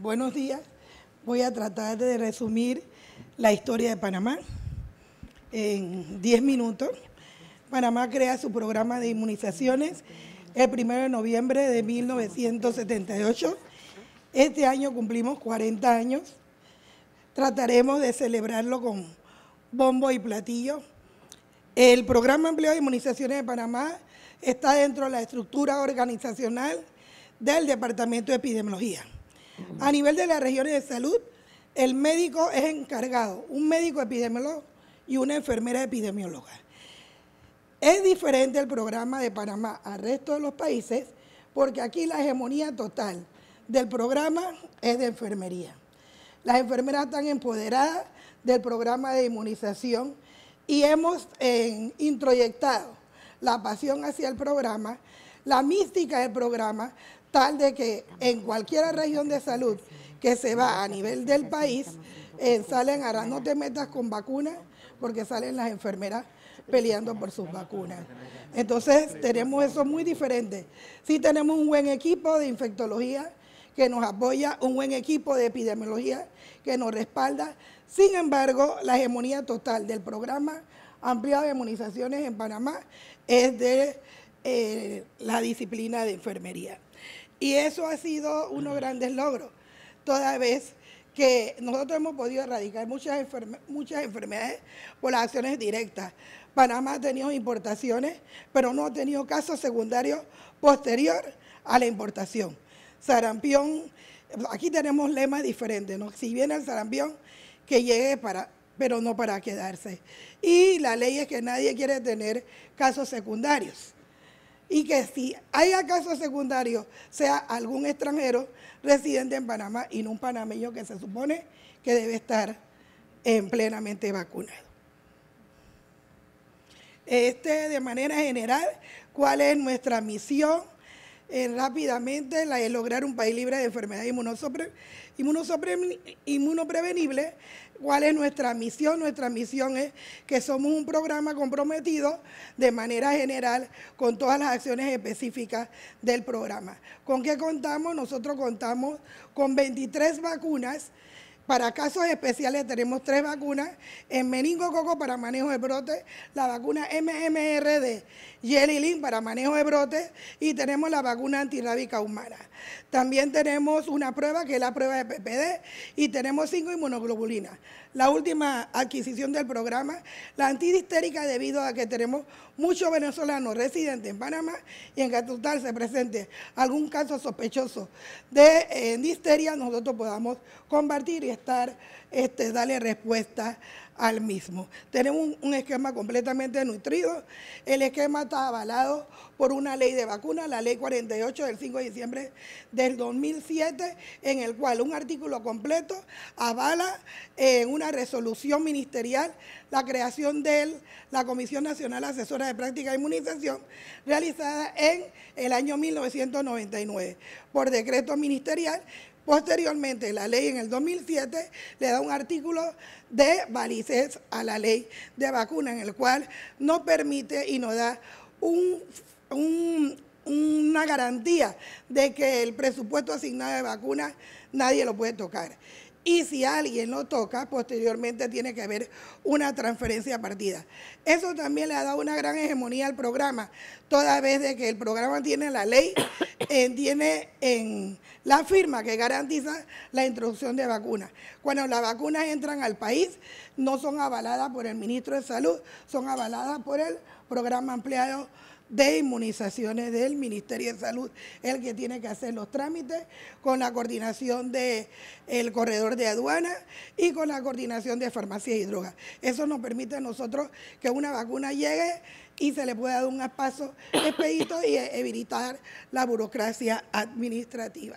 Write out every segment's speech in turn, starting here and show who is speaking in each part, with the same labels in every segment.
Speaker 1: buenos días. Voy a tratar de resumir la historia de Panamá en 10 minutos. Panamá crea su programa de inmunizaciones el 1 de noviembre de 1978. Este año cumplimos 40 años. Trataremos de celebrarlo con bombo y platillo. El programa de de inmunizaciones de Panamá está dentro de la estructura organizacional del Departamento de Epidemiología. A nivel de las regiones de salud, el médico es encargado, un médico epidemiólogo y una enfermera epidemióloga. Es diferente el programa de Panamá al resto de los países porque aquí la hegemonía total del programa es de enfermería. Las enfermeras están empoderadas del programa de inmunización y hemos eh, introyectado la pasión hacia el programa, la mística del programa, tal de que en cualquier región de salud que se va a nivel del país, eh, salen a no te metas con vacunas, porque salen las enfermeras peleando por sus vacunas. Entonces tenemos eso muy diferente. Sí tenemos un buen equipo de infectología que nos apoya, un buen equipo de epidemiología que nos respalda. Sin embargo, la hegemonía total del programa ampliado de inmunizaciones en Panamá es de eh, la disciplina de enfermería. Y eso ha sido unos grandes logros, toda vez que nosotros hemos podido erradicar muchas, muchas enfermedades por las acciones directas. Panamá ha tenido importaciones, pero no ha tenido casos secundarios posterior a la importación. Sarampión, aquí tenemos lemas diferentes, Si viene el sarampión, que llegue para, pero no para quedarse. Y la ley es que nadie quiere tener casos secundarios y que si hay acaso secundario sea algún extranjero residente en Panamá y no un panameño que se supone que debe estar en plenamente vacunado. Este, de manera general, cuál es nuestra misión eh, rápidamente la de lograr un país libre de enfermedades inmunoprevenibles. ¿Cuál es nuestra misión? Nuestra misión es que somos un programa comprometido de manera general con todas las acciones específicas del programa. ¿Con qué contamos? Nosotros contamos con 23 vacunas para casos especiales tenemos tres vacunas, Meningo meningococo para manejo de brotes, la vacuna MMRD y para manejo de brotes y tenemos la vacuna antirrábica humana. También tenemos una prueba que es la prueba de PPD y tenemos cinco inmunoglobulinas. La última adquisición del programa, la antidistérica, debido a que tenemos muchos venezolanos residentes en Panamá y en que total se presente algún caso sospechoso de endisteria, eh, nosotros podamos compartir y estar, este, darle respuesta al mismo. Tenemos un, esquema completamente nutrido. El esquema está avalado por una ley de vacunas, la ley 48 del 5 de diciembre del 2007, en el cual un artículo completo avala en eh, una resolución ministerial la creación de la Comisión Nacional Asesora de Práctica de Inmunización realizada en el año 1999 por decreto ministerial Posteriormente, la ley en el 2007 le da un artículo de balices a la ley de vacuna, en el cual no permite y no da una garantía de que el presupuesto asignado de vacunas nadie lo puede tocar. Y si alguien lo toca, posteriormente tiene que haber una transferencia partida. Eso también le ha dado una gran hegemonía al programa, toda vez de que el programa tiene la ley, eh, tiene en la firma que garantiza la introducción de vacunas. Cuando las vacunas entran al país, no son avaladas por el ministro de Salud, son avaladas por el programa ampliado de inmunizaciones del Ministerio de Salud, el que tiene que hacer los trámites, con la coordinación del corredor de aduanas y con la coordinación de farmacias y drogas. Eso nos permite a nosotros que una vacuna llegue y se le pueda dar un paso expedito y e- evitar la burocracia administrativa.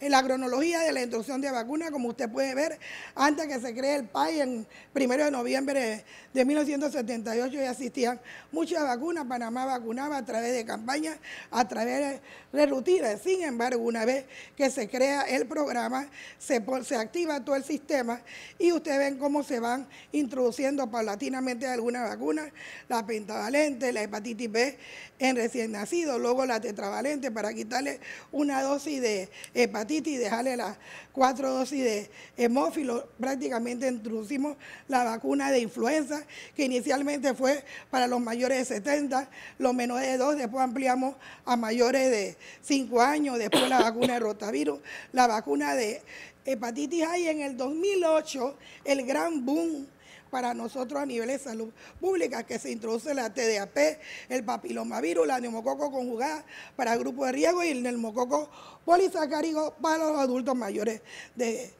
Speaker 1: en la cronología de la introducción de vacunas, como usted puede ver, antes que se cree el PAI en primero de noviembre de 1978 ya existían muchas vacunas, Panamá vacunaba a través de campañas, a través de rutinas, sin embargo, una vez que se crea el programa, se, activa todo el sistema y ustedes ven cómo se van introduciendo paulatinamente algunas vacunas, la pentavalente, la hepatitis B en recién nacido luego la tetravalente para quitarle una dosis de hepatitis y dejarle las cuatro dosis de hemófilo. Prácticamente introducimos la vacuna de influenza, que inicialmente fue para los mayores de 70, los menores de 2, después ampliamos a mayores de 5 años, después la vacuna de rotavirus, la vacuna de hepatitis A y en el 2008 el gran boom para nosotros a nivel de salud pública, que se introduce la TDAP, el papilomavirus, la neumococo conjugada para el grupo de riesgo y el neumococo polisacárido para los adultos mayores de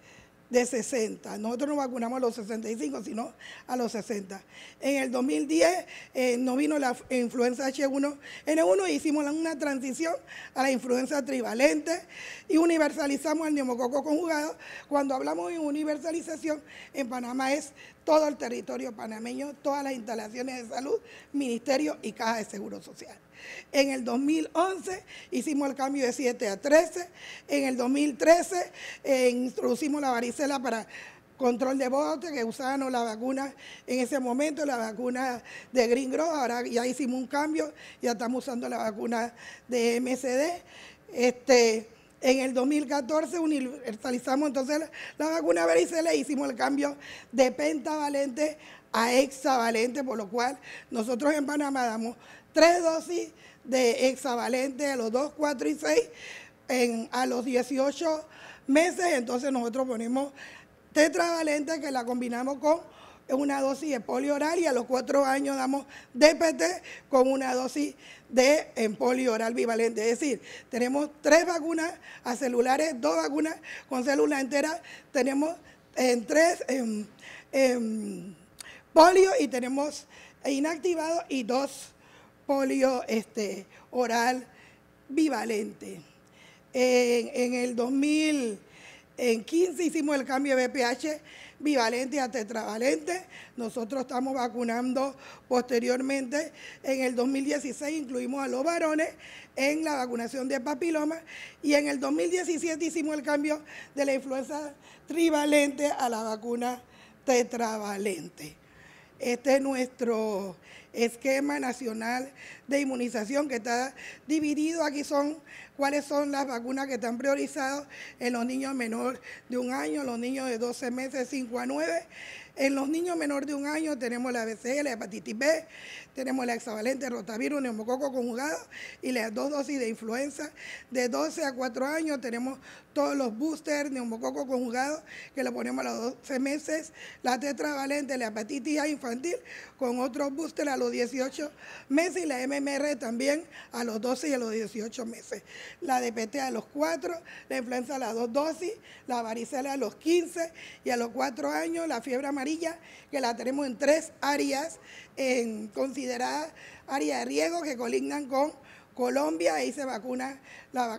Speaker 1: de 60. Nosotros no vacunamos a los 65, sino a los 60. En el 2010 nos eh, no vino la influenza H1N1 e hicimos una transición a la influenza trivalente y universalizamos el neumococo conjugado. Cuando hablamos de universalización, en Panamá es todo el territorio panameño, todas las instalaciones de salud, ministerio y caja de seguro social. En el 2011 hicimos el cambio de 7 a 13. En el 2013 eh, introducimos la varicela para control de bote, que usaban la vacuna en ese momento, la vacuna de Green Grow. Ahora ya hicimos un cambio, ya estamos usando la vacuna de MCD. Este, en el 2014 universalizamos entonces la, la vacuna varicela e hicimos el cambio de pentavalente a hexavalente, por lo cual nosotros en Panamá damos tres dosis de hexavalente a los 2, 4 y 6 a los 18 meses. Entonces nosotros ponemos tetravalente que la combinamos con una dosis de polio y a los cuatro años damos DPT con una dosis de en polio oral bivalente. Es decir, tenemos tres vacunas a celulares, dos vacunas con células enteras, tenemos en tres polio y tenemos inactivado y dos polio este, oral bivalente. En, en, el 2015 hicimos el cambio de BPH bivalente a tetravalente. Nosotros estamos vacunando posteriormente. En el 2016 incluimos a los varones en la vacunación de papiloma y en el 2017 hicimos el cambio de la influenza trivalente a la vacuna tetravalente. Este es nuestro esquema nacional de inmunización que está dividido. Aquí son cuáles son las vacunas que están priorizadas en los niños menores de un año, los niños de 12 meses, 5 a 9. En los niños menores de un año tenemos la BCG, la hepatitis B, tenemos la hexavalente rotavirus, neumococo conjugado y las dos dosis de influenza. De 12 a 4 años tenemos todos los boosters, neumococo conjugado, que lo ponemos a los 12 meses, la tetravalente, la hepatitis A infantil, con otros boosters a los 18 meses y la MMR también a los 12 y a los 18 meses. La DPT a los 4, la influenza a las 2 dosis, la varicela a los 15 y a los 4 años la fiebre amarilla, que la tenemos en tres áreas consideradas áreas de riesgo que colindan con Colombia, ahí se vacuna,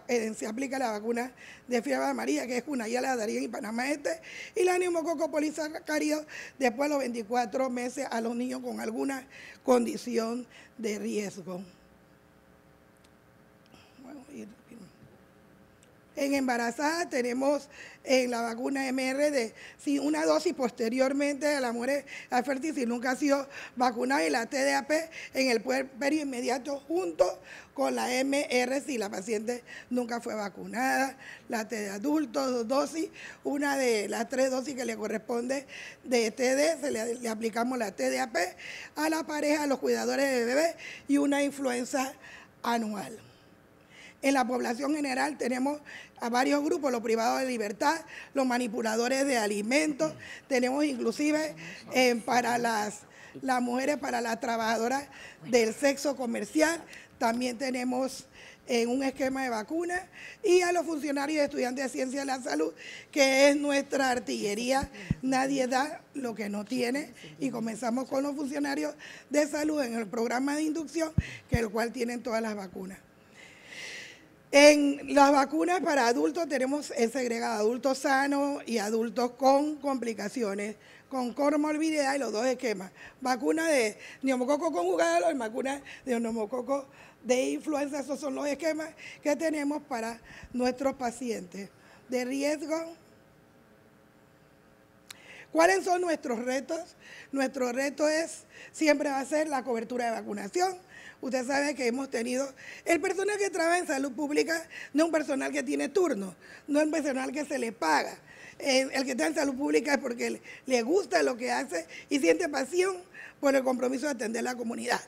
Speaker 1: eh, se aplica la vacuna de fiebre maría que es una ya la darían y Panamá Este, y la neumococo polisacárido después de los 24 meses a los niños con alguna condición de riesgo. En embarazadas tenemos eh, la vacuna MRD, de una dosis posteriormente de la al fértil si nunca ha sido vacunada y la TDAP en el periodo inmediato junto con la MR si la paciente nunca fue vacunada, la T adulto, dos dosis, una de las tres dosis que le corresponde de TD, le, aplicamos la TDAP a la pareja, a los cuidadores de bebés y una influenza anual. En la población general tenemos a varios grupos, los privados de libertad, los manipuladores de alimentos, tenemos inclusive eh, para las, mujeres, para las trabajadoras del sexo comercial, también tenemos en eh, un esquema de vacunas y a los funcionarios y estudiantes de ciencia de la salud, que es nuestra artillería. Nadie da lo que no tiene y comenzamos con los funcionarios de salud en el programa de inducción, que el cual tienen todas las vacunas. En las vacunas para adultos tenemos el segregado adultos sanos y adultos con complicaciones, con comorbilidad y los dos esquemas. Vacuna de neumococo conjugado y vacuna de neumococo de influenza, esos son los esquemas que tenemos para nuestros pacientes. De riesgo, ¿Cuáles son nuestros retos? Nuestro reto es, siempre va a ser la cobertura de vacunación, Usted sabe que hemos tenido, el personal que trabaja en salud pública no es un personal que tiene turnos, no es un personal que se le paga. el que está en salud pública es porque le gusta lo que hace y siente pasión por el compromiso de atender la comunidad.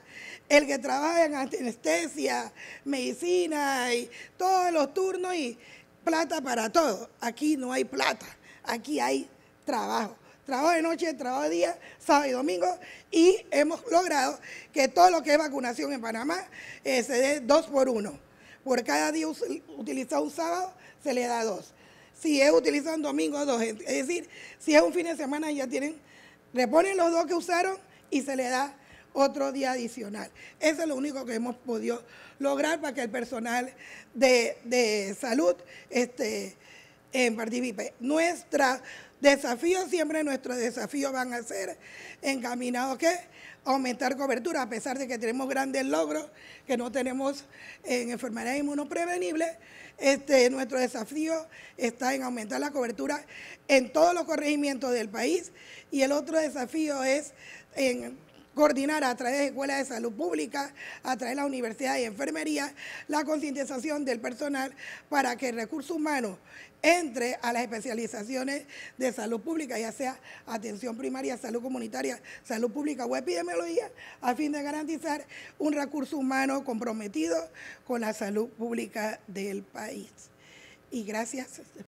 Speaker 1: El que trabaja en anestesia, medicina y todos los turnos y plata para todo. Aquí no hay plata, aquí hay trabajo. Trabajo de noche, trabajo de día, sábado y domingo, y hemos logrado que todo lo que es vacunación en Panamá eh, se dé dos por uno. Por cada día utilizado un sábado, se le da dos. Si es utilizado un domingo, dos. Es decir, si es un fin de semana, ya tienen, reponen los dos que usaron y se le da otro día adicional. Eso es lo único que hemos podido lograr para que el personal de, salud este, en participe. Nuestra desafíos siempre nuestros desafíos van a ser encaminados a aumentar cobertura, a pesar de que tenemos grandes logros, que no tenemos en enfermedades inmunoprevenibles, este, nuestro desafío está en aumentar la cobertura en todos los corregimientos del país y el otro desafío es en coordinar a través de escuelas de salud pública, a través de la universidad y enfermería, la concientización del personal para que el recurso humano entre a las especializaciones de salud pública, ya sea atención primaria, salud comunitaria, salud pública o epidemiología, a fin de garantizar un recurso humano comprometido con la salud pública del país. Y gracias.